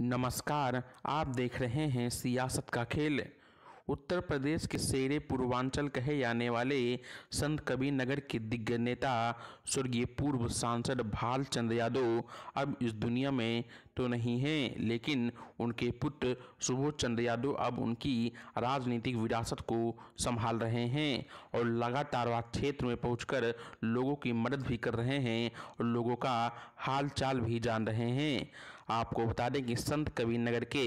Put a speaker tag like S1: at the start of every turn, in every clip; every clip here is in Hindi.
S1: नमस्कार आप देख रहे हैं सियासत का खेल उत्तर प्रदेश के शेरे पूर्वांचल कहे जाने वाले संत कबीर नगर के दिग्गज नेता स्वर्गीय पूर्व सांसद भाल यादव अब इस दुनिया में तो नहीं हैं लेकिन उनके पुत्र सुबोध चंद्र यादव अब उनकी राजनीतिक विरासत को संभाल रहे हैं और लगातार वह क्षेत्र में पहुंचकर लोगों की मदद भी कर रहे हैं और लोगों का चाल भी जान रहे हैं आपको बता दें कि संत कबीर नगर के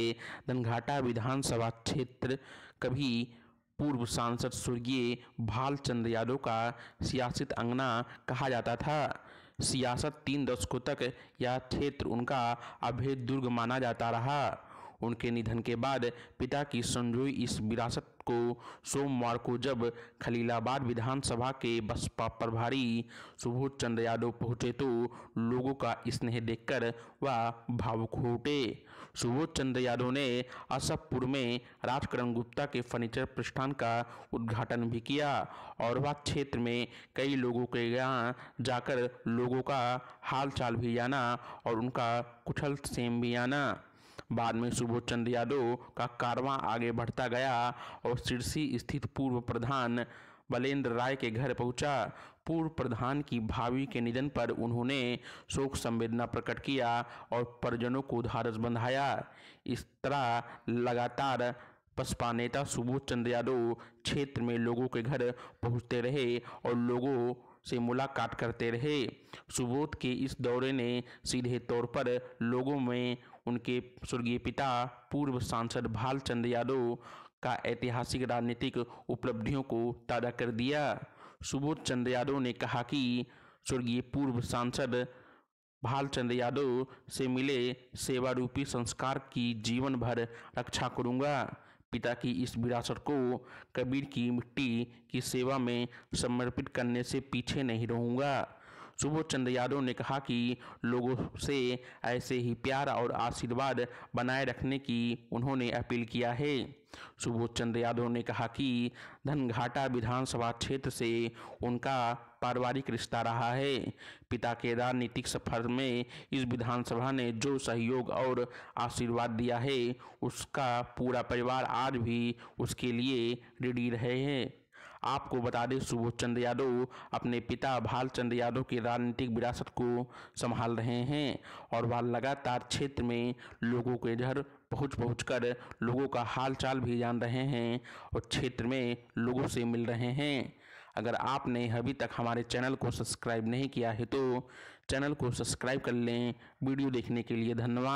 S1: धनघाटा विधानसभा क्षेत्र कभी पूर्व सांसद स्वर्गीय भालचंद्र यादव का सियासत अंगना कहा जाता था सियासत तीन दशकों तक यह क्षेत्र उनका अभेद दुर्ग माना जाता रहा उनके निधन के बाद पिता की संजोई इस विरासत को सोमवार को जब खलीलाबाद विधानसभा के बसपा प्रभारी सुबोध चंद्र यादव पहुंचे तो लोगों का स्नेह देखकर वह भावुक हो उठे सुबोध चंद्र यादव ने असफपुर में राजकरण गुप्ता के फर्नीचर प्रतिष्ठान का उद्घाटन भी किया और वह क्षेत्र में कई लोगों के यहाँ जाकर लोगों का हालचाल भी जाना और उनका कुछल सेम भी आना बाद में सुबोध चंद्र यादव का कारवां आगे बढ़ता गया और सिरसी स्थित पूर्व प्रधान बलेंद्र राय के घर पहुंचा पूर्व प्रधान की भावी के निधन पर उन्होंने शोक संवेदना प्रकट किया और परिजनों को धारस बंधाया इस तरह लगातार बसपा नेता सुबोध चंद्र यादव क्षेत्र में लोगों के घर पहुंचते रहे और लोगों से मुलाकात करते रहे सुबोध के इस दौरे ने सीधे तौर पर लोगों में उनके स्वर्गीय पिता पूर्व सांसद भालचंद यादव का ऐतिहासिक राजनीतिक उपलब्धियों को ताज़ा कर दिया सुबोध चंद्र यादव ने कहा कि स्वर्गीय पूर्व सांसद भालचंद्र यादव से मिले सेवारूपी संस्कार की जीवन भर रक्षा करूंगा पिता की इस विरासत को कबीर की मिट्टी की सेवा में समर्पित करने से पीछे नहीं रहूँगा सुबोध चंद्र यादव ने कहा कि लोगों से ऐसे ही प्यार और आशीर्वाद बनाए रखने की उन्होंने अपील किया है सुबोध चंद्र यादव ने कहा कि धनघाटा विधानसभा क्षेत्र से उनका पारिवारिक रिश्ता रहा है पिता के राजनीतिक सफर में इस विधानसभा ने जो सहयोग और आशीर्वाद दिया है उसका पूरा परिवार आज भी उसके लिए रेडी रहे हैं आपको बता दें सुबोध चंद्र यादव अपने पिता भाल चंद्र यादव की राजनीतिक विरासत को संभाल रहे हैं और वह लगातार क्षेत्र में लोगों के घर पहुँच पहुँच कर लोगों का हाल चाल भी जान रहे हैं और क्षेत्र में लोगों से मिल रहे हैं अगर आपने अभी तक हमारे चैनल को सब्सक्राइब नहीं किया है तो चैनल को सब्सक्राइब कर लें वीडियो देखने के लिए धन्यवाद